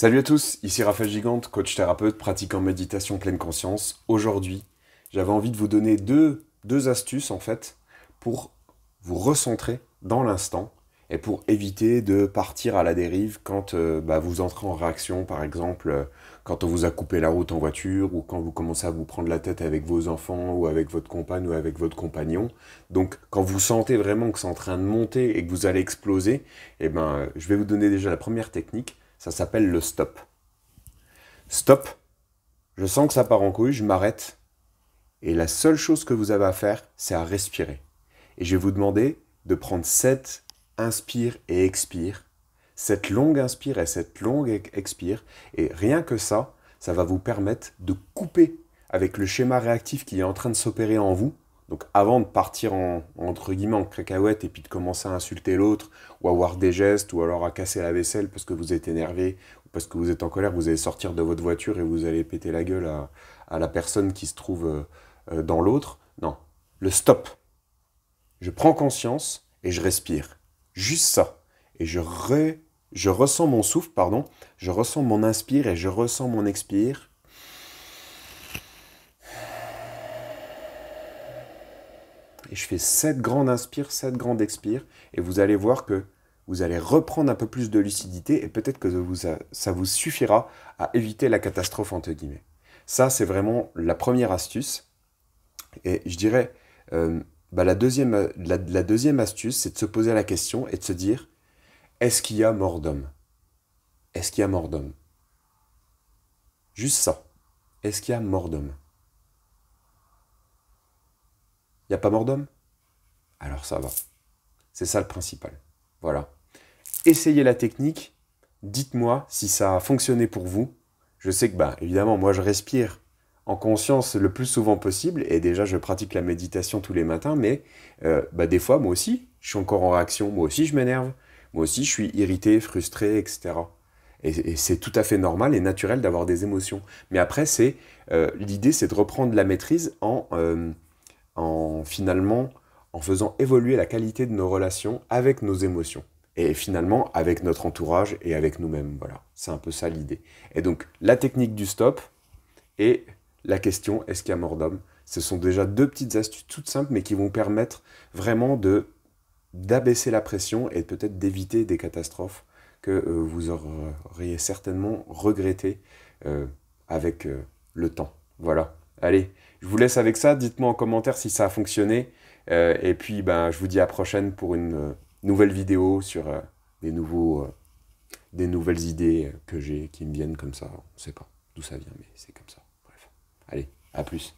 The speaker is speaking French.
Salut à tous, ici Raphaël Gigante, coach thérapeute, pratiquant méditation pleine conscience. Aujourd'hui, j'avais envie de vous donner deux, astuces en fait pour vous recentrer dans l'instant et pour éviter de partir à la dérive quand euh, bah, vous entrez en réaction, par exemple, euh, quand on vous a coupé la route en voiture ou quand vous commencez à vous prendre la tête avec vos enfants ou avec votre compagne ou avec votre compagnon. Donc, quand vous sentez vraiment que c'est en train de monter et que vous allez exploser, eh ben, je vais vous donner déjà la première technique, ça s'appelle le stop. Stop, je sens que ça part en couille, je m'arrête. Et la seule chose que vous avez à faire, c'est à respirer. Et je vais vous demander de prendre 7 inspire et expire. Cette longue inspire et cette longue expire. Et rien que ça, ça va vous permettre de couper avec le schéma réactif qui est en train de s'opérer en vous donc avant de partir en, entre guillemets en cacahuète et puis de commencer à insulter l'autre ou à avoir des gestes ou alors à casser la vaisselle parce que vous êtes énervé ou parce que vous êtes en colère, vous allez sortir de votre voiture et vous allez péter la gueule à, la personne qui se trouve euh, euh, dans l'autre. Non, le stop. Je prends conscience et je respire. Juste ça. Et je, je ressens mon souffle, pardon. Je ressens mon inspire et je ressens mon expire et je fais 7 grandes inspires, 7 grandes expires, et vous allez voir que vous allez reprendre un peu plus de lucidité et peut-être que ça vous suffira à éviter la catastrophe entre guillemets. Ça, c'est vraiment la première astuce. Et je dirais, euh, bah, deuxième, la deuxième astuce, c'est de se poser la question et de se dire, est-ce qu'il y a mort d'homme Est-ce qu'il y a mort d'homme Juste ça. Est-ce qu'il y a mort d'homme a pas mort d'homme Alors ça va. C'est ça le principal. Voilà. Essayez la technique. Dites-moi si ça a fonctionné pour vous. Je sais que, bah, évidemment, moi, je respire en conscience le plus souvent possible. Et déjà, je pratique la méditation tous les matins. Mais euh, bah, des fois, moi aussi, je suis encore en réaction. Moi aussi, je m'énerve. Moi aussi, je suis irrité, frustré, etc. Et, c'est tout à fait normal et naturel d'avoir des émotions. Mais après, c'est euh, l'idée, c'est de reprendre la maîtrise en... Euh, en finalement en faisant évoluer la qualité de nos relations avec nos émotions et finalement avec notre entourage et avec nous-mêmes. Voilà, c'est un peu ça l'idée. Et donc la technique du stop et la question est-ce qu'il y a mort d'homme Ce sont déjà deux petites astuces toutes simples mais qui vont permettre vraiment de d'abaisser la pression et peut-être d'éviter des catastrophes que euh, vous auriez certainement regretté euh, avec euh, le temps. Voilà. Allez, je vous laisse avec ça. Dites-moi en commentaire si ça a fonctionné. Euh, et puis, ben, je vous dis à prochaine pour une euh, nouvelle vidéo sur euh, des, des nouvelles idées que j'ai qui me viennent comme ça. On ne sait pas d'où ça vient, mais c'est comme ça. Bref. Allez, à plus.